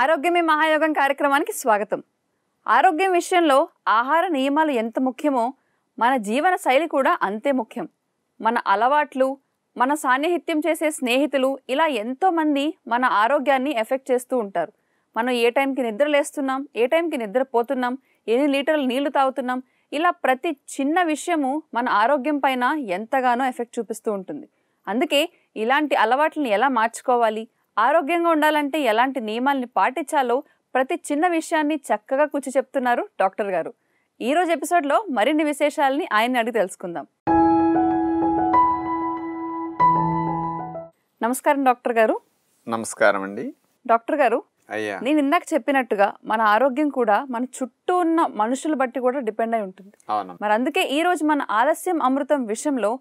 ఆరోగ్యమే మహాయోగం కార్యక్రమానికి స్వాగతం ఆరోగ్యం విషయంలో ఆహార నియమాలు ఎంత ముఖ్యమో మన జీవన శైలి కూడా అంతే ముఖ్యం మన అలవాట్లు మన సాన్నిహిత్యం చేసే స్నేహితులు ఇలా ఎంతోమంది మన ఆరోగ్యాన్ని ఎఫెక్ట్ చేస్తూ ఉంటారు మనం ఏ టైంకి నిద్ర లేస్తున్నాం ఏ టైంకి నిద్రపోతున్నాం ఎన్ని లీటర్లు నీళ్లు తాగుతున్నాం ఇలా ప్రతి చిన్న విషయము మన ఆరోగ్యం పైన ఎంతగానో ఎఫెక్ట్ చూపిస్తూ ఉంటుంది అందుకే ఇలాంటి అలవాట్లను ఎలా మార్చుకోవాలి ఆరోగ్యంగా ఉండాలంటే ఎలాంటి నియమాల్ని పాటించాలో ప్రతి చిన్న విషయాన్ని చక్కగా కూర్చి చెప్తున్నారు డాక్టర్ గారు ఈరోజు ఎపిసోడ్లో మరిన్ని విశేషాలని ఆయన్ని అడిగి తెలుసుకుందాం నమస్కారం డాక్టర్ గారు నమస్కారం అండి డాక్టర్ గారు అయ్యా నేను ఇందాక చెప్పినట్టుగా మన ఆరోగ్యం కూడా మన చుట్టూ ఉన్న మనుషులు బట్టి కూడా డిపెండ్ అయి ఉంటుంది మరి అందుకే ఈ రోజు మన ఆలస్యం అమృతం విషయంలో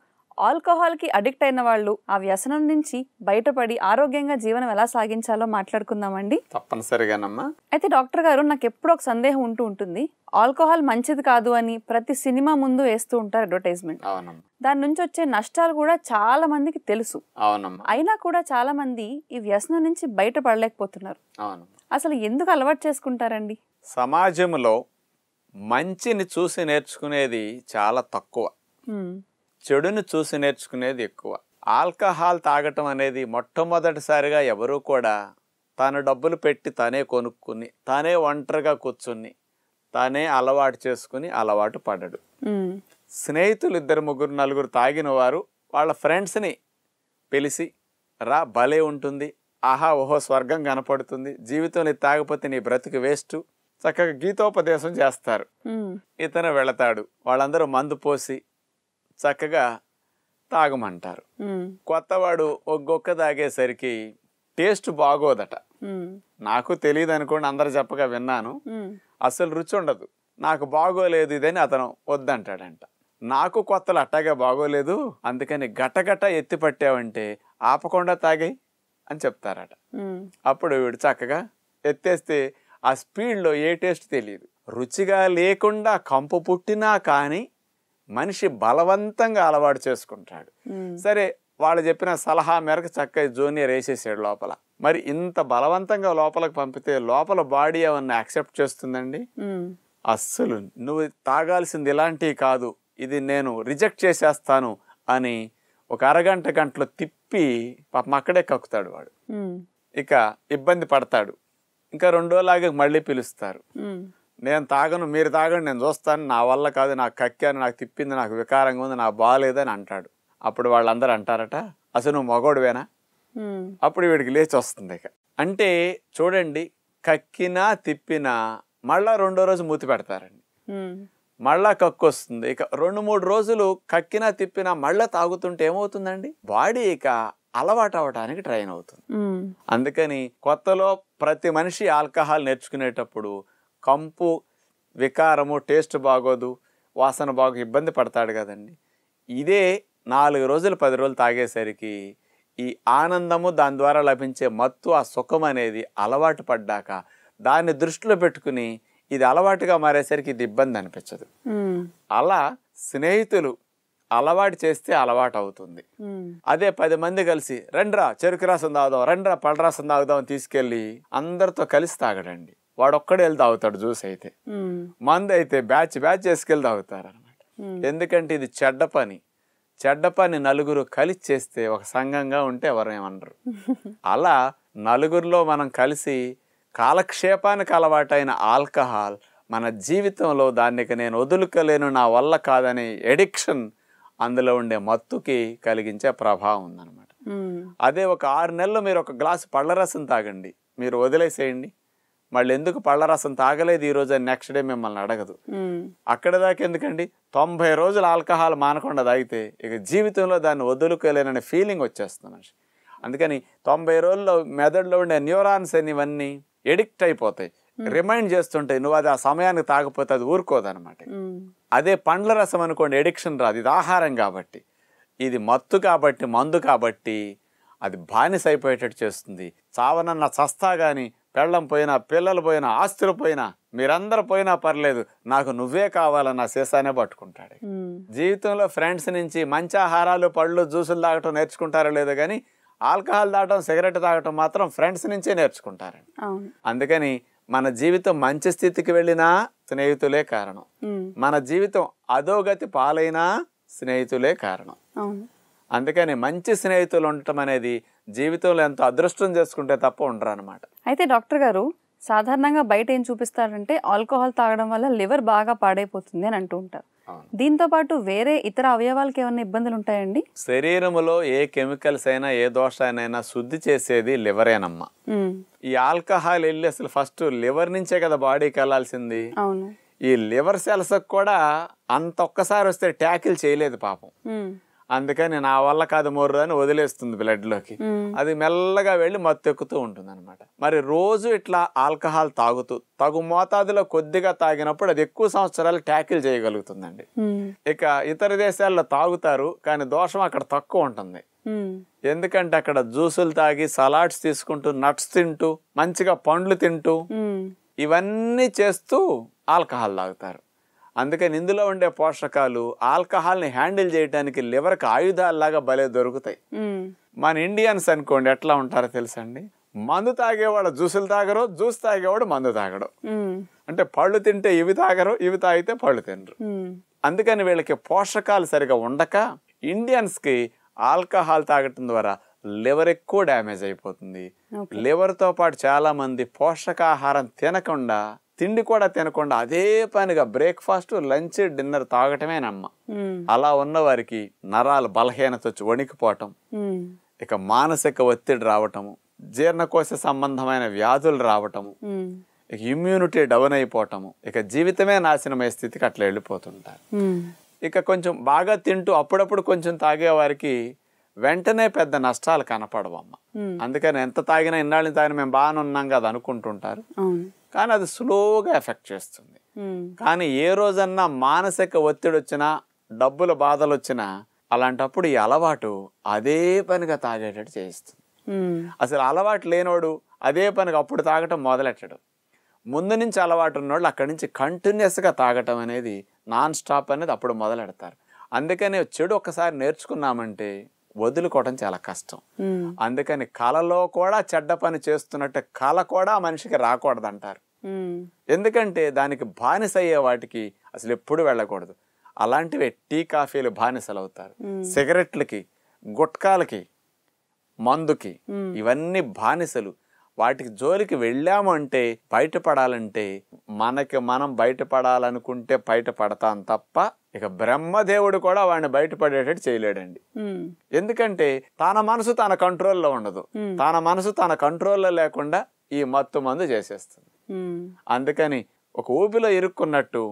ఆల్కహాల్కి అడిక్ట్ అయిన వాళ్ళు ఆ వ్యసనం నుంచి బయటపడి ఆరోగ్యంగా జీవనం ఎలా సాగించాలో మాట్లాడుకుందామండి తప్పనిసరిగానమ్మా అయితే డాక్టర్ గారు నాకు ఎప్పుడు ఒక సందేహం ఉంటూ ఉంటుంది ఆల్కహాల్ మంచిది కాదు అని ప్రతి సినిమా ముందు వేస్తూ ఉంటారు అడ్వర్టైజ్మెంట్ దాని నుంచి వచ్చే నష్టాలు కూడా చాలా మందికి తెలుసు అయినా కూడా చాలా మంది ఈ వ్యసనం నుంచి బయటపడలేకపోతున్నారు అసలు ఎందుకు అలవాటు చేసుకుంటారండి సమాజంలో మంచిని చూసి నేర్చుకునేది చాలా తక్కువ చెడును చూసి నేర్చుకునేది ఎక్కువ ఆల్కహాల్ తాగటం అనేది మొట్టమొదటిసారిగా ఎవరూ కూడా తన డబ్బులు పెట్టి తనే కొనుక్కుని తనే ఒంటరిగా కూర్చుని తనే అలవాటు చేసుకుని అలవాటు పడడు స్నేహితులు ఇద్దరు ముగ్గురు నలుగురు తాగిన వారు వాళ్ళ ఫ్రెండ్స్ని పిలిచి రా భలే ఉంటుంది ఆహా ఓహో స్వర్గం కనపడుతుంది జీవితంలో తాగపోతే నీ బ్రతుకు వేస్ట్ చక్కగా గీతోపదేశం చేస్తారు ఇతను వెళతాడు వాళ్ళందరూ మందు పోసి చక్కగా తాగమంటారు కొత్తవాడు ఒక్కొక్క తాగేసరికి టేస్ట్ బాగోదట నాకు తెలియదు అనుకోండి అందరు చెప్పగా విన్నాను అసలు రుచి ఉండదు నాకు బాగోలేదు ఇదని అతను వద్దంటాడంట నాకు కొత్తలు అట్టాగే బాగోలేదు అందుకని గటగట ఎత్తి పట్టావంటే ఆపకుండా తాగాయి అని చెప్తారట అప్పుడు వీడు చక్కగా ఎత్తేస్తే ఆ స్పీడ్లో ఏ టేస్ట్ తెలియదు రుచిగా లేకుండా కంపు పుట్టినా కానీ మనిషి బలవంతంగా అలవాటు చేసుకుంటాడు సరే వాళ్ళు చెప్పిన సలహా మేరకు చక్కగా జూనియర్ వేసేసాడు లోపల మరి ఇంత బలవంతంగా లోపలికి పంపితే లోపల బాడీ ఏమన్నా యాక్సెప్ట్ చేస్తుందండి అస్సలు నువ్వు తాగాల్సింది ఇలాంటివి కాదు ఇది నేను రిజెక్ట్ చేసేస్తాను అని ఒక అరగంట గంటలో తిప్పి పాపం అక్కడే కక్కుతాడు వాడు ఇక ఇబ్బంది పడతాడు ఇంకా రెండోలాగా మళ్ళీ పిలుస్తారు నేను తాగను మీరు తాగండి నేను చూస్తాను నా వల్ల కాదు నాకు కక్కాను నాకు తిప్పింది నాకు వికారంగా ఉంది నాకు బాగాలేదని అంటాడు అప్పుడు వాళ్ళందరూ అంటారట అసలు నువ్వు మగోడువేనా అప్పుడు వీడికి లేచి వస్తుంది ఇక అంటే చూడండి కక్కినా తిప్పినా మళ్ళా రెండో రోజు మూతి పెడతారండి మళ్ళా కక్కు వస్తుంది ఇక రెండు మూడు రోజులు కక్కినా తిప్పినా మళ్ళా తాగుతుంటే ఏమవుతుందండి బాడీ ఇక అలవాటు అవడానికి ట్రైన్ అవుతుంది అందుకని కొత్తలో ప్రతి మనిషి ఆల్కహాల్ నేర్చుకునేటప్పుడు కంపు వికారము టేస్ట్ బాగోదు వాసన బాగు ఇబ్బంది పడతాడు కదండి ఇదే నాలుగు రోజులు పది రోజులు తాగేసరికి ఈ ఆనందము దాని ద్వారా లభించే మత్తు ఆ సుఖం అనేది అలవాటు పడ్డాక దాన్ని దృష్టిలో పెట్టుకుని ఇది అలవాటుగా మారేసరికి ఇది ఇబ్బంది అనిపించదు అలా స్నేహితులు అలవాటు చేస్తే అలవాటు అవుతుంది అదే పది మంది కలిసి రండ్రా చెరుకు రాసం తాగుదాం రండ్రా పళ్ళ తాగుదాం తీసుకెళ్ళి అందరితో కలిసి తాగడండి వాడొక్కడే వెళ్ళి తాగుతాడు జ్యూస్ అయితే మంది అయితే బ్యాచ్ బ్యాచ్ చేసుకెళ్ళి తాగుతారు అనమాట ఎందుకంటే ఇది చెడ్డ పని చెడ్డ పని నలుగురు కలిసి చేస్తే ఒక సంఘంగా ఉంటే ఎవరేమనరు అలా నలుగురిలో మనం కలిసి కాలక్షేపానికి అలవాటైన ఆల్కహాల్ మన జీవితంలో దానికి నేను వదులుకలేను నా వల్ల కాదనే ఎడిక్షన్ అందులో ఉండే మత్తుకి కలిగించే ప్రభావం ఉందన్నమాట అదే ఒక ఆరు నెలలు మీరు ఒక గ్లాసు పళ్ళరసం తాగండి మీరు వదిలేసేయండి మళ్ళీ ఎందుకు పళ్ళ రసం తాగలేదు ఈరోజు అని నెక్స్ట్ డే మిమ్మల్ని అడగదు అక్కడ దాకా ఎందుకండి తొంభై రోజులు ఆల్కహాల్ మానకుండా తాగితే ఇక జీవితంలో దాన్ని వదులుకోలేననే ఫీలింగ్ వచ్చేస్తుంది అందుకని తొంభై రోజుల్లో మెదడులో ఉండే న్యూరాన్స్ అని ఇవన్నీ ఎడిక్ట్ అయిపోతాయి రిమైండ్ చేస్తుంటే నువ్వు అది ఆ సమయానికి తాగకపోతే అది ఊరుకోదు అనమాట అదే పండ్ల రసం అనుకోండి ఎడిక్షన్ రాదు ఇది ఆహారం కాబట్టి ఇది మత్తు కాబట్టి మందు కాబట్టి అది బానిస అయిపోయేటట్టు చేస్తుంది చావనన్న చస్తా కానీ పెళ్ళం పోయినా పిల్లలు పోయినా ఆస్తులు పోయినా మీరందరూ పోయినా పర్లేదు నాకు నువ్వే కావాలన్న సీసానే పట్టుకుంటాడు జీవితంలో ఫ్రెండ్స్ నుంచి మంచి ఆహారాలు పళ్ళు జ్యూసులు తాగటం నేర్చుకుంటారో లేదు కానీ ఆల్కహాల్ తాగటం సిగరెట్ తాగటం మాత్రం ఫ్రెండ్స్ నుంచే నేర్చుకుంటారండి అందుకని మన జీవితం మంచి స్థితికి వెళ్ళినా స్నేహితులే కారణం మన జీవితం అధోగతి పాలైనా స్నేహితులే కారణం అందుకని మంచి స్నేహితులు ఉండటం అనేది జీవితంలో ఎంతో అదృష్టం చేసుకుంటే తప్ప ఉండరు అనమాట అయితే డాక్టర్ గారు సాధారణంగా బయట ఏం చూపిస్తారంటే ఆల్కహాల్ తాగడం వల్ల లివర్ బాగా పాడైపోతుంది అని అంటూ ఉంటారు దీంతో పాటు వేరే ఇతర అవయవాలకి ఏమైనా ఇబ్బందులు ఉంటాయండి శరీరంలో ఏ కెమికల్స్ అయినా ఏ దోషానైనా శుద్ధి చేసేది లివరేనమ్మా ఈ ఆల్కహాల్ వెళ్ళి అసలు ఫస్ట్ లివర్ నుంచే కదా బాడీకి వెళ్ళాల్సింది అవును ఈ లివర్ సెల్స్ కూడా అంత ఒక్కసారి వస్తే ట్యాకిల్ చేయలేదు పాపం అందుకని నా వల్ల కాదు మొర్రు అని వదిలేస్తుంది బ్లడ్లోకి అది మెల్లగా వెళ్ళి మత్తు ఎక్కుతూ ఉంటుంది అనమాట మరి రోజు ఇట్లా ఆల్కహాల్ తాగుతూ తగు మోతాదులో కొద్దిగా తాగినప్పుడు అది ఎక్కువ సంవత్సరాలు ట్యాకిల్ చేయగలుగుతుందండి ఇక ఇతర దేశాల్లో తాగుతారు కానీ దోషం అక్కడ తక్కువ ఉంటుంది ఎందుకంటే అక్కడ జ్యూసులు తాగి సలాడ్స్ తీసుకుంటూ నట్స్ తింటూ మంచిగా పండ్లు తింటూ ఇవన్నీ చేస్తూ ఆల్కహాల్ తాగుతారు అందుకని ఇందులో ఉండే పోషకాలు ఆల్కహాల్ని హ్యాండిల్ చేయడానికి లివర్కి లాగా భలే దొరుకుతాయి మన ఇండియన్స్ అనుకోండి ఎట్లా ఉంటారో తెలుసండి మందు తాగేవాడు జ్యూసులు తాగరు జ్యూస్ తాగేవాడు మందు తాగడు అంటే పళ్ళు తింటే ఇవి తాగరు ఇవి తాగితే పళ్ళు తినరు అందుకని వీళ్ళకి పోషకాలు సరిగా ఉండక ఇండియన్స్కి ఆల్కహాల్ తాగటం ద్వారా లివర్ ఎక్కువ డ్యామేజ్ అయిపోతుంది లివర్తో పాటు చాలామంది పోషకాహారం తినకుండా తిండి కూడా తినకుండా అదే పనిగా బ్రేక్ఫాస్ట్ లంచ్ డిన్నర్ తాగటమే నమ్మ అలా ఉన్న వారికి నరాలు బలహీనత వచ్చి వణికిపోవటం ఇక మానసిక ఒత్తిడి రావటము జీర్ణకోశ సంబంధమైన వ్యాధులు రావటము ఇక ఇమ్యూనిటీ డౌన్ అయిపోవటము ఇక జీవితమే నాశనమయ్యే స్థితికి అట్లా వెళ్ళిపోతుంటారు ఇక కొంచెం బాగా తింటూ అప్పుడప్పుడు కొంచెం తాగేవారికి వెంటనే పెద్ద నష్టాలు కనపడవమ్మ అందుకని ఎంత తాగినా ఇన్నాళ్ళని తాగినా మేము బాగానే ఉన్నాం కదా అనుకుంటుంటారు కానీ అది స్లోగా ఎఫెక్ట్ చేస్తుంది కానీ ఏ రోజన్నా మానసిక ఒత్తిడి వచ్చినా డబ్బుల బాధలు వచ్చినా అలాంటప్పుడు ఈ అలవాటు అదే పనిగా తాగేటట్టు చేయిస్తుంది అసలు అలవాటు లేనోడు అదే పనికి అప్పుడు తాగటం మొదలెట్టడు ముందు నుంచి అలవాటు ఉన్నోళ్ళు అక్కడి నుంచి కంటిన్యూస్గా తాగటం అనేది నాన్ స్టాప్ అనేది అప్పుడు మొదలెడతారు అందుకనే చెడు ఒక్కసారి నేర్చుకున్నామంటే వదులుకోవడం చాలా కష్టం అందుకని కళలో కూడా చెడ్డ పని చేస్తున్నట్టు కళ కూడా మనిషికి రాకూడదంటారు ఎందుకంటే దానికి బానిస అయ్యే వాటికి అసలు ఎప్పుడు వెళ్ళకూడదు అలాంటివే టీ కాఫీలు బానిసలు అవుతారు సిగరెట్లకి గుట్కాలకి మందుకి ఇవన్నీ బానిసలు వాటికి జోలికి వెళ్ళాము అంటే బయటపడాలంటే మనకి మనం బయటపడాలనుకుంటే బయటపడతాం తప్ప ఇక బ్రహ్మదేవుడు కూడా వాడిని బయటపడేటట్టు చేయలేడండి ఎందుకంటే తన మనసు తన కంట్రోల్లో ఉండదు తన మనసు తన కంట్రోల్లో లేకుండా ఈ మత్తు మందు చేసేస్తుంది అందుకని ఒక ఊపిలో ఇరుక్కున్నట్టు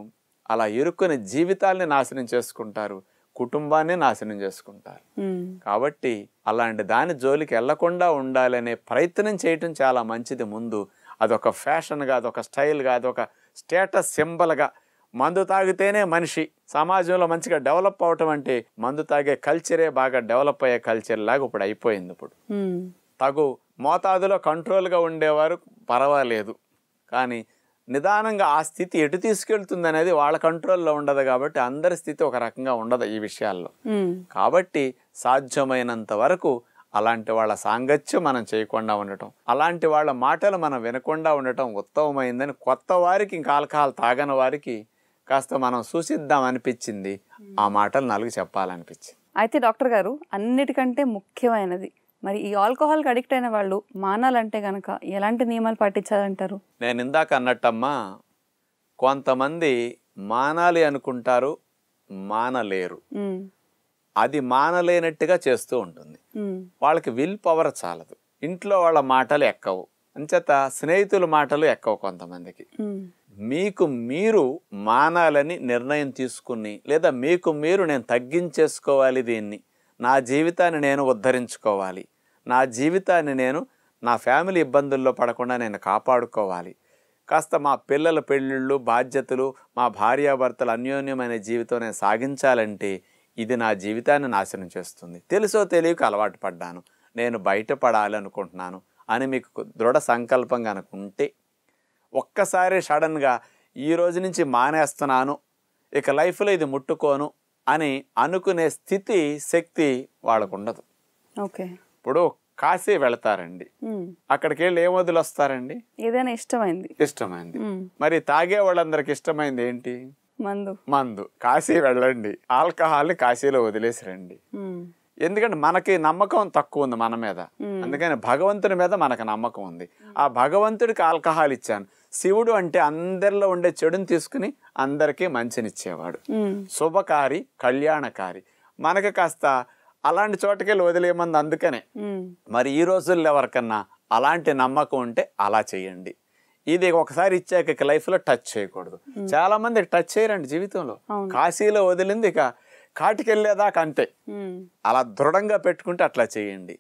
అలా ఇరుక్కుని జీవితాల్ని నాశనం చేసుకుంటారు కుటుంబాన్ని నాశనం చేసుకుంటారు కాబట్టి అలాంటి దాని జోలికి వెళ్లకుండా ఉండాలనే ప్రయత్నం చేయటం చాలా మంచిది ముందు అదొక ఫ్యాషన్గా అదొక స్టైల్గా అదొక స్టేటస్ సింబల్గా మందు తాగితేనే మనిషి సమాజంలో మంచిగా డెవలప్ అవటం అంటే మందు తాగే కల్చరే బాగా డెవలప్ అయ్యే కల్చర్ లాగా ఇప్పుడు అయిపోయింది ఇప్పుడు తగు మోతాదులో కంట్రోల్గా ఉండేవారు పర్వాలేదు కానీ నిదానంగా ఆ స్థితి ఎటు తీసుకెళ్తుంది అనేది వాళ్ళ కంట్రోల్లో ఉండదు కాబట్టి అందరి స్థితి ఒక రకంగా ఉండదు ఈ విషయాల్లో కాబట్టి సాధ్యమైనంత వరకు అలాంటి వాళ్ళ సాంగత్యం మనం చేయకుండా ఉండటం అలాంటి వాళ్ళ మాటలు మనం వినకుండా ఉండటం ఉత్తమమైందని కొత్త వారికి ఇంకా ఆల్కహాల్ తాగని వారికి కాస్త మనం సూచిద్దాం అనిపించింది ఆ మాటలు నాలుగు చెప్పాలనిపించింది అయితే డాక్టర్ గారు అన్నిటికంటే ముఖ్యమైనది మరి ఈ ఆల్కహాల్కి అడిక్ట్ అయిన వాళ్ళు మానాలంటే కనుక ఎలాంటి నియమాలు పాటించాలంటారు నేను ఇందాక అన్నట్టమ్మా కొంతమంది మానాలి అనుకుంటారు మానలేరు అది మానలేనట్టుగా చేస్తూ ఉంటుంది వాళ్ళకి విల్ పవర్ చాలదు ఇంట్లో వాళ్ళ మాటలు ఎక్కవు అంచేత స్నేహితుల మాటలు ఎక్కవు కొంతమందికి మీకు మీరు మానాలని నిర్ణయం తీసుకుని లేదా మీకు మీరు నేను తగ్గించేసుకోవాలి దీన్ని నా జీవితాన్ని నేను ఉద్ధరించుకోవాలి నా జీవితాన్ని నేను నా ఫ్యామిలీ ఇబ్బందుల్లో పడకుండా నేను కాపాడుకోవాలి కాస్త మా పిల్లల పెళ్ళిళ్ళు బాధ్యతలు మా భార్యాభర్తల అన్యోన్యమైన జీవితం నేను సాగించాలంటే ఇది నా జీవితాన్ని నాశనం చేస్తుంది తెలుసో తెలియక అలవాటు పడ్డాను నేను బయటపడాలి అనుకుంటున్నాను అని మీకు దృఢ సంకల్పం కనుకుంటే ఒక్కసారి సడన్గా ఈ రోజు నుంచి మానేస్తున్నాను ఇక లైఫ్లో ఇది ముట్టుకోను అని అనుకునే స్థితి శక్తి వాళ్ళకు ఉండదు ఓకే ఇప్పుడు కాశీ వెళతారండి అక్కడికి వెళ్ళి ఏం వదిలి వస్తారండి ఏదైనా ఇష్టమైంది ఇష్టమైంది మరి తాగే వాళ్ళందరికి ఇష్టమైంది ఏంటి మందు మందు కాశీ వెళ్ళండి ఆల్కహాల్ ని కాశీలో వదిలేసిరండి ఎందుకంటే మనకి నమ్మకం తక్కువ ఉంది మన మీద అందుకని భగవంతుని మీద మనకు నమ్మకం ఉంది ఆ భగవంతుడికి ఆల్కహాల్ ఇచ్చాను శివుడు అంటే అందరిలో ఉండే చెడుని తీసుకుని అందరికీ మంచినిచ్చేవాడు శుభకారి కళ్యాణకారి మనకి కాస్త అలాంటి చోటకెళ్ళి వదిలేయమంది అందుకనే మరి ఈ రోజుల్లో ఎవరికన్నా అలాంటి నమ్మకం ఉంటే అలా చేయండి ఇది ఒకసారి ఇచ్చాక ఇక లైఫ్లో టచ్ చేయకూడదు చాలా మంది టచ్ చేయరండి జీవితంలో కాశీలో వదిలింది ఇక కాటికెళ్ళేదాకా అంతే అలా దృఢంగా పెట్టుకుంటే అట్లా చేయండి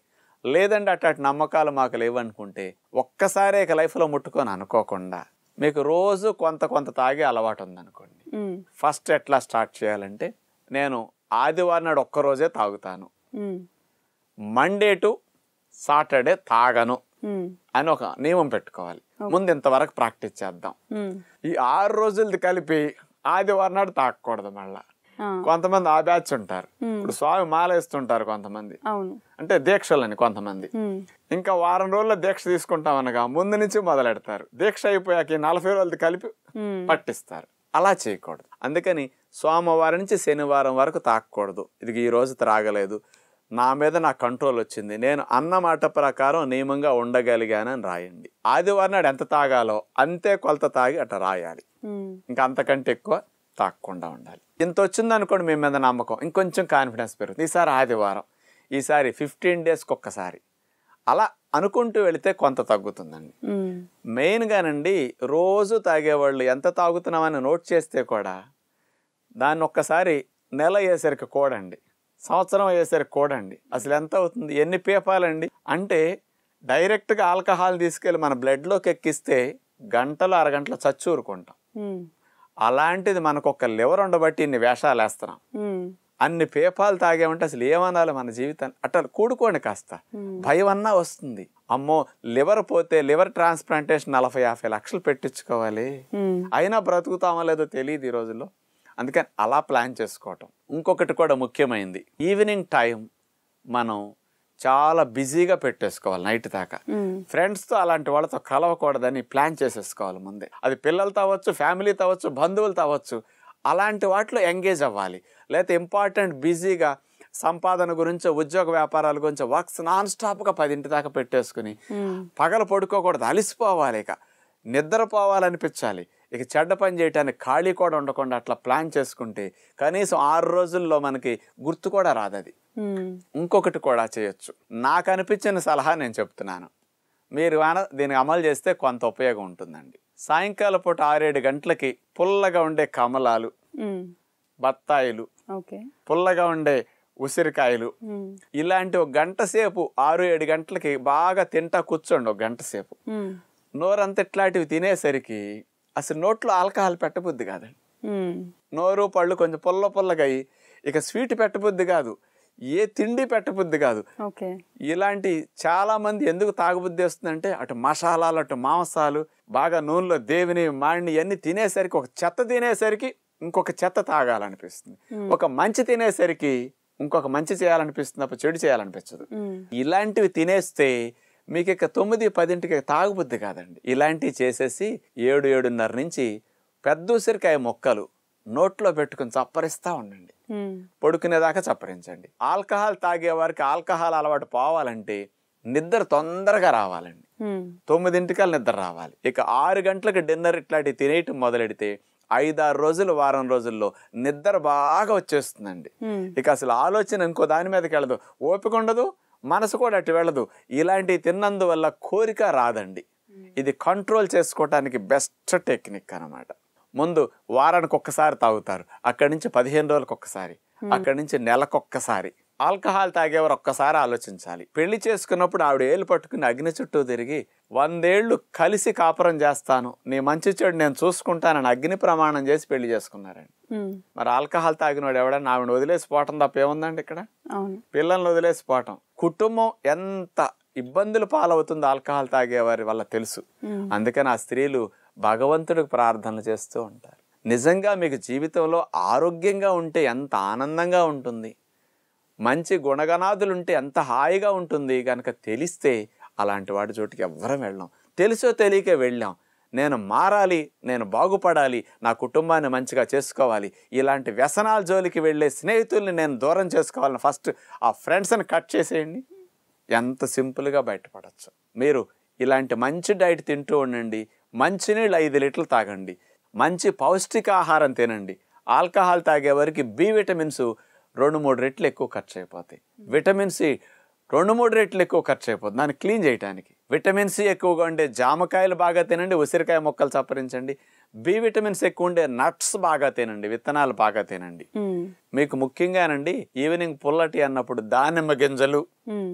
లేదండి అట్లాంటి నమ్మకాలు మాకు లేవనుకుంటే ఒక్కసారే ఇక లైఫ్లో ముట్టుకొని అనుకోకుండా మీకు రోజు కొంత కొంత తాగే అలవాటు ఉందనుకోండి ఫస్ట్ ఎట్లా స్టార్ట్ చేయాలంటే నేను ఆదివారం నాడు ఒక్కరోజే తాగుతాను మండే టు సాటర్డే తాగను అని ఒక నియమం పెట్టుకోవాలి ముందు ఇంతవరకు ప్రాక్టీస్ చేద్దాం ఈ ఆరు రోజులది కలిపి ఆదివారం నాడు తాగకూడదు మళ్ళా కొంతమంది ఆ బ్యాచ్ ఉంటారు ఇప్పుడు స్వామి మాలేస్తుంటారు కొంతమంది అంటే దీక్షలని కొంతమంది ఇంకా వారం రోజుల దీక్ష తీసుకుంటాం అనగా ముందు నుంచి మొదలెడతారు దీక్ష అయిపోయాక నలభై రోజులు కలిపి పట్టిస్తారు అలా చేయకూడదు అందుకని సోమవారం నుంచి శనివారం వరకు తాకూడదు ఇది ఈ రోజు త్రాగలేదు నా మీద నా కంట్రోల్ వచ్చింది నేను అన్న మాట ప్రకారం నియమంగా ఉండగలిగానని రాయండి ఆదివారం నాడు ఎంత తాగాలో అంతే కొలత తాగి అట్లా రాయాలి ఇంకా అంతకంటే ఎక్కువ తాక్కుండా ఉండాలి ఇంత వచ్చింది అనుకోండి మీ మీద నమ్మకం ఇంకొంచెం కాన్ఫిడెన్స్ పెరుగుతుంది ఈసారి ఆదివారం ఈసారి ఫిఫ్టీన్ డేస్కి ఒక్కసారి అలా అనుకుంటూ వెళితే కొంత తగ్గుతుందండి మెయిన్గానండి రోజు తాగేవాళ్ళు ఎంత తాగుతున్నామని నోట్ చేస్తే కూడా దాన్ని ఒక్కసారి నెల అయ్యేసరికి కూడండి సంవత్సరం అయ్యేసరికి కూడండి అసలు ఎంత అవుతుంది ఎన్ని పేపాలండి అంటే డైరెక్ట్గా ఆల్కహాల్ తీసుకెళ్ళి మన బ్లడ్లోకి ఎక్కిస్తే గంటలు అరగంటలు చచ్చి ఊరుకుంటాం అలాంటిది మనకు ఒక లివర్ ఉండబట్టి ఇన్ని వేషాలు వేస్తున్నాం అన్ని పేపాలు తాగేమంటే అసలు ఏమనాలి మన జీవితాన్ని అట్లా కూడుకోండి కాస్త భయం అన్నా వస్తుంది అమ్మో లివర్ పోతే లివర్ ట్రాన్స్ప్లాంటేషన్ నలభై యాభై లక్షలు పెట్టించుకోవాలి అయినా బ్రతుకుతామో లేదో తెలియదు ఈ రోజుల్లో అందుకని అలా ప్లాన్ చేసుకోవటం ఇంకొకటి కూడా ముఖ్యమైంది ఈవినింగ్ టైం మనం చాలా బిజీగా పెట్టేసుకోవాలి నైట్ దాకా ఫ్రెండ్స్తో అలాంటి వాళ్ళతో కలవకూడదని ప్లాన్ చేసేసుకోవాలి ముందే అది పిల్లలతో అవ్వచ్చు ఫ్యామిలీతో అవ్వచ్చు బంధువులతో అవ్వచ్చు అలాంటి వాటిలో ఎంగేజ్ అవ్వాలి లేకపోతే ఇంపార్టెంట్ బిజీగా సంపాదన గురించి ఉద్యోగ వ్యాపారాల గురించి వర్క్స్ నాన్ స్టాప్గా పదింటి దాకా పెట్టేసుకుని పగలు పడుకోకూడదు అలిసిపోవాలి ఇక నిద్రపోవాలనిపించాలి ఇక చెడ్డ పని చేయడానికి ఖాళీ కూడా ఉండకుండా అట్లా ప్లాన్ చేసుకుంటే కనీసం ఆరు రోజుల్లో మనకి గుర్తు కూడా రాదది ఇంకొకటి కూడా చేయొచ్చు నాకు అనిపించిన సలహా నేను చెప్తున్నాను మీరు దీన్ని అమలు చేస్తే కొంత ఉపయోగం ఉంటుందండి సాయంకాల పూట ఆరేడు గంటలకి పుల్లగా ఉండే కమలాలు బత్తాయిలు పుల్లగా ఉండే ఉసిరికాయలు ఇలాంటి ఒక గంట సేపు ఆరు ఏడు గంటలకి బాగా తింటా కూర్చోండి ఒక గంట సేపు నోరంతా ఇట్లాంటివి తినేసరికి అసలు నోట్లో ఆల్కహాల్ పెట్టబుద్ది కాదండి నోరు పళ్ళు కొంచెం పొల్ల పొల్లగా అయ్యి ఇక స్వీట్ పెట్టబుద్ది కాదు ఏ తిండి పెట్టబుద్ది కాదు ఇలాంటి చాలా మంది ఎందుకు తాగుబుద్ధి వస్తుందంటే అటు మసాలాలు అటు మాంసాలు బాగా నూనెలో దేవిని మాడిని అన్ని తినేసరికి ఒక చెత్త తినేసరికి ఇంకొక చెత్త తాగాలనిపిస్తుంది ఒక మంచి తినేసరికి ఇంకొక మంచి చేయాలనిపిస్తుంది అప్పుడు చెడు చేయాలనిపించదు ఇలాంటివి తినేస్తే మీకు ఇక తొమ్మిది పదింటికి తాగుబుద్ధి కాదండి ఇలాంటివి చేసేసి ఏడు ఏడున్నర నుంచి పెద్ద ఉసిరికాయ మొక్కలు నోట్లో పెట్టుకుని చప్పరిస్తూ ఉండండి పడుకునేదాకా చప్పరించండి ఆల్కహాల్ తాగే వారికి ఆల్కహాల్ అలవాటు పోవాలంటే నిద్ర తొందరగా రావాలండి తొమ్మిదింటికల్ నిద్ర రావాలి ఇక ఆరు గంటలకు డిన్నర్ ఇట్లాంటివి తినేయటం మొదలెడితే ఐదారు రోజులు వారం రోజుల్లో నిద్ర బాగా వచ్చేస్తుందండి ఇక అసలు ఆలోచన ఇంకో దాని మీదకి వెళ్ళదు ఓపిక ఉండదు మనసు కూడా అటు వెళ్ళదు ఇలాంటివి తిన్నందువల్ల కోరిక రాదండి ఇది కంట్రోల్ చేసుకోవటానికి బెస్ట్ టెక్నిక్ అనమాట ముందు వారానికి ఒక్కసారి తాగుతారు అక్కడి నుంచి పదిహేను రోజులకు ఒక్కసారి అక్కడి నుంచి నెలకొక్కసారి ఆల్కహాల్ తాగేవారు ఒక్కసారి ఆలోచించాలి పెళ్లి చేసుకున్నప్పుడు ఆవిడ ఏళ్ళు పట్టుకుని అగ్ని చుట్టూ తిరిగి వందేళ్లు కలిసి కాపురం చేస్తాను నీ మంచి చెడు నేను చూసుకుంటానని అగ్ని ప్రమాణం చేసి పెళ్లి చేసుకున్నారండి మరి ఆల్కహాల్ తాగినోడు ఎవడన్నా ఆవిడ వదిలేసిపోవటం తప్ప ఏముందండి ఇక్కడ పిల్లల్ని వదిలేసిపోవటం కుటుంబం ఎంత ఇబ్బందులు పాలవుతుంది ఆల్కహాల్ తాగేవారి వల్ల తెలుసు అందుకని ఆ స్త్రీలు భగవంతుడికి ప్రార్థన చేస్తూ ఉంటారు నిజంగా మీకు జీవితంలో ఆరోగ్యంగా ఉంటే ఎంత ఆనందంగా ఉంటుంది మంచి గుణగణాదులు ఉంటే ఎంత హాయిగా ఉంటుంది కనుక తెలిస్తే అలాంటి వాడి చోటుకి ఎవ్వరం వెళ్ళాం తెలిసో తెలియకే వెళ్ళాం నేను మారాలి నేను బాగుపడాలి నా కుటుంబాన్ని మంచిగా చేసుకోవాలి ఇలాంటి వ్యసనాల జోలికి వెళ్ళే స్నేహితుల్ని నేను దూరం చేసుకోవాలని ఫస్ట్ ఆ ఫ్రెండ్స్ని కట్ చేసేయండి ఎంత సింపుల్గా బయటపడచ్చు మీరు ఇలాంటి మంచి డైట్ తింటూ ఉండండి మంచినీళ్ళు ఐదు లీటర్లు తాగండి మంచి పౌష్టికాహారం తినండి ఆల్కహాల్ తాగే వారికి బి విటమిన్స్ రెండు మూడు రెట్లు ఎక్కువ ఖర్చు అయిపోతాయి విటమిన్ సి రెండు మూడు రెట్లు ఎక్కువ ఖర్చు అయిపోతుంది దాన్ని క్లీన్ చేయడానికి విటమిన్ సి ఎక్కువగా ఉండే జామకాయలు బాగా తినండి ఉసిరికాయ మొక్కలు సపరించండి బి విటమిన్స్ ఎక్కువ ఉండే నట్స్ బాగా తినండి విత్తనాలు బాగా తినండి మీకు ముఖ్యంగానండి ఈవినింగ్ పుల్లటి అన్నప్పుడు దానిమ్మ గింజలు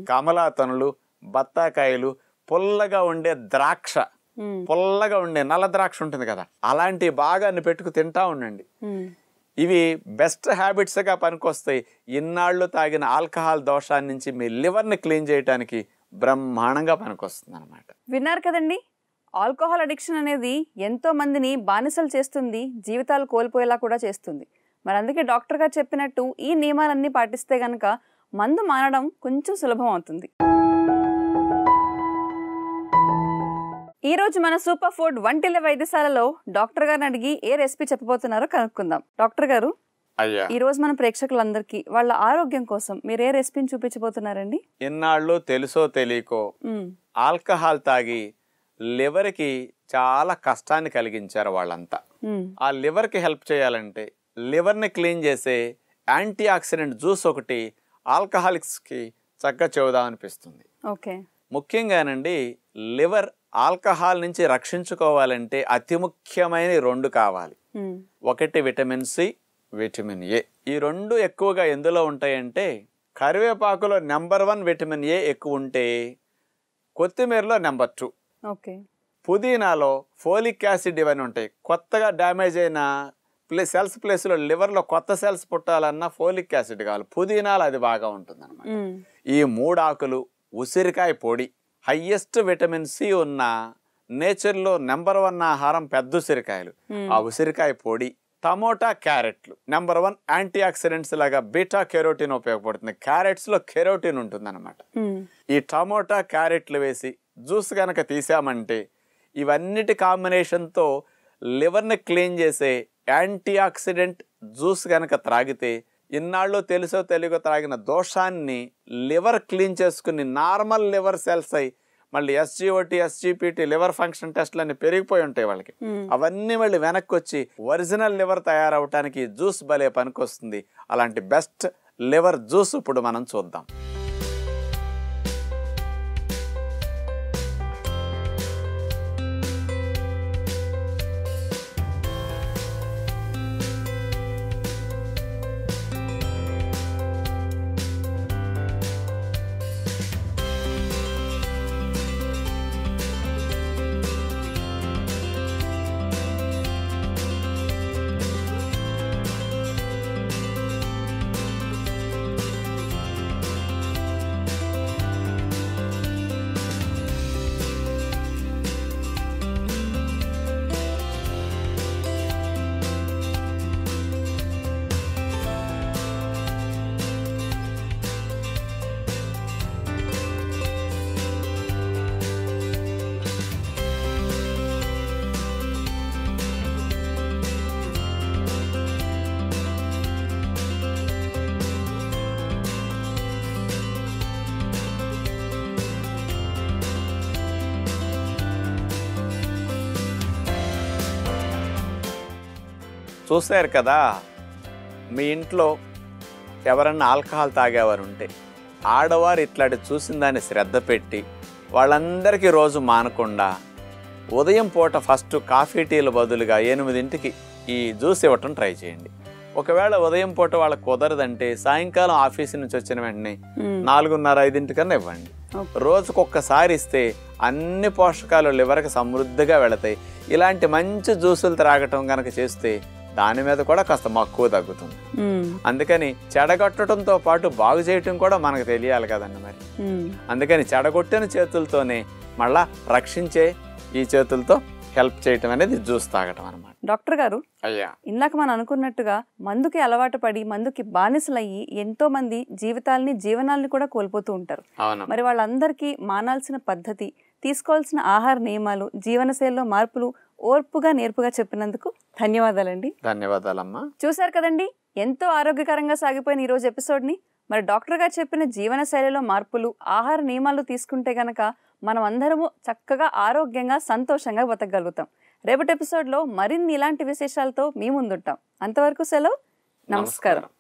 కమలాతనులు బత్తాకాయలు పుల్లగా ఉండే ద్రాక్ష పుల్లగా ఉండే నల్ల ద్రాక్ష ఉంటుంది కదా అలాంటి బాగా పెట్టుకు తింటా ఉండండి ఇవి బెస్ట్ హ్యాబిట్స్గా పనికొస్తాయి ఇన్నాళ్ళు తాగిన ఆల్కహాల్ దోషాన్ని నుంచి మీ లివర్ని క్లీన్ చేయడానికి బ్రహ్మాండంగా పనికొస్తుంది అనమాట విన్నారు కదండి ఆల్కహాల్ అడిక్షన్ అనేది ఎంతో మందిని బానిసలు చేస్తుంది జీవితాలు కోల్పోయేలా కూడా చేస్తుంది మరి అందుకే డాక్టర్ గారు చెప్పినట్టు ఈ నియమాలన్నీ పాటిస్తే కనుక మందు మానడం కొంచెం సులభం అవుతుంది ఈ రోజు మన సూపర్ ఫుడ్ వంటిల వైద్యశాలలో డాక్టర్ గారిని అడిగి ఏ రెసిపీ చెప్పబోతున్నారో కనుక్కుందాం డాక్టర్ గారు అయ్యా ఈ రోజు మన ప్రేక్షకులందరికీ వాళ్ళ ఆరోగ్యం కోసం మీరు ఏ రెసిపీని చూపించబోతున్నారండి ఎన్నాళ్ళు తెలుసో తెలియకో ఆల్కహాల్ తాగి లివర్కి చాలా కష్టాన్ని కలిగించారు వాళ్ళంతా ఆ లివర్ కి హెల్ప్ చేయాలంటే లివర్ని క్లీన్ చేసే యాంటీ ఆక్సిడెంట్ జ్యూస్ ఒకటి కి చక్కగా చెబుదాం అనిపిస్తుంది ఓకే ముఖ్యంగానండి లివర్ ఆల్కహాల్ నుంచి రక్షించుకోవాలంటే అతి ముఖ్యమైన రెండు కావాలి ఒకటి విటమిన్ సి విటమిన్ ఏ ఈ రెండు ఎక్కువగా ఎందులో ఉంటాయంటే కరివేపాకులో నెంబర్ వన్ విటమిన్ ఏ ఎక్కువ ఉంటే కొత్తిమీరలో నెంబర్ టూ ఓకే పుదీనాలో ఫోలిక్ యాసిడ్ ఇవన్నీ ఉంటాయి కొత్తగా డ్యామేజ్ అయిన ప్లే సెల్స్ ప్లేస్లో లివర్లో కొత్త సెల్స్ పుట్టాలన్నా ఫోలిక్ యాసిడ్ కావాలి పుదీనాలు అది బాగా ఉంటుంది ఈ మూడు ఆకులు ఉసిరికాయ పొడి హయ్యెస్ట్ విటమిన్ సి ఉన్న నేచర్లో నెంబర్ వన్ ఆహారం పెద్ద ఉసిరికాయలు ఆ ఉసిరికాయ పొడి టమోటా క్యారెట్లు నెంబర్ వన్ యాంటీ ఆక్సిడెంట్స్ లాగా బీటా కెరోటిన్ ఉపయోగపడుతుంది క్యారెట్స్లో కెరోటిన్ అనమాట ఈ టమోటా క్యారెట్లు వేసి జ్యూస్ కనుక తీసామంటే ఇవన్నిటి కాంబినేషన్తో లివర్ని క్లీన్ చేసే యాంటీ ఆక్సిడెంట్ జ్యూస్ కనుక త్రాగితే ఇన్నాళ్ళు తెలుసో తెలియక త్రాగిన దోషాన్ని లివర్ క్లీన్ చేసుకుని నార్మల్ లివర్ సెల్స్ అయి మళ్ళీ ఎస్జిఓటి ఎస్జిపిటి లివర్ ఫంక్షన్ టెస్ట్లు అన్ని పెరిగిపోయి ఉంటాయి వాళ్ళకి అవన్నీ మళ్ళీ వెనక్కి వచ్చి ఒరిజినల్ లివర్ తయారవటానికి జ్యూస్ భలే పనికొస్తుంది అలాంటి బెస్ట్ లివర్ జ్యూస్ ఇప్పుడు మనం చూద్దాం చూశారు కదా మీ ఇంట్లో ఎవరన్నా ఆల్కహాల్ తాగేవారు ఉంటే ఆడవారు ఇట్లాంటి చూసిన దాన్ని శ్రద్ధ పెట్టి వాళ్ళందరికీ రోజు మానకుండా ఉదయం పూట ఫస్ట్ కాఫీ టీల బదులుగా ఎనిమిదింటికి ఈ జ్యూస్ ఇవ్వటం ట్రై చేయండి ఒకవేళ ఉదయం పూట వాళ్ళకి కుదరదంటే సాయంకాలం ఆఫీస్ నుంచి వచ్చిన వెంటనే నాలుగున్నర ఐదింటికన్నా ఇవ్వండి రోజుకొక్కసారి ఇస్తే అన్ని పోషకాలు లివర్కి సమృద్ధిగా వెళతాయి ఇలాంటి మంచి జ్యూసులు త్రాగటం కనుక చేస్తే దాని మీద కూడా కాస్త మక్కువ తగ్గుతుంది అందుకని చెడగొట్టడంతో పాటు బాగు చేయటం కూడా మనకు తెలియాలి కదండి మరి అందుకని చెడగొట్టిన చేతులతోనే మళ్ళా రక్షించే ఈ చేతులతో హెల్ప్ చేయటం అనేది జ్యూస్ తాగటం అనమాట డాక్టర్ గారు అయ్యా ఇందాక మనం అనుకున్నట్టుగా మందుకి అలవాటు పడి మందుకి బానిసలయ్యి ఎంతో మంది జీవితాలని జీవనాల్ని కూడా కోల్పోతూ ఉంటారు మరి వాళ్ళందరికీ మానాల్సిన పద్ధతి తీసుకోవాల్సిన ఆహార నియమాలు జీవనశైలిలో మార్పులు ఓర్పుగా నేర్పుగా చెప్పినందుకు ధన్యవాదాలండి ధన్యవాదాలమ్మా చూశారు కదండి ఎంతో ఆరోగ్యకరంగా సాగిపోయిన ఈ ఎపిసోడ్ ఎపిసోడ్ని మరి డాక్టర్ గారు చెప్పిన జీవన శైలిలో మార్పులు ఆహార నియమాలు తీసుకుంటే గనక మనం అందరము చక్కగా ఆరోగ్యంగా సంతోషంగా బతకగలుగుతాం రేపటి ఎపిసోడ్లో మరిన్ని ఇలాంటి విశేషాలతో మీ ముందుంటాం అంతవరకు సెలవు నమస్కారం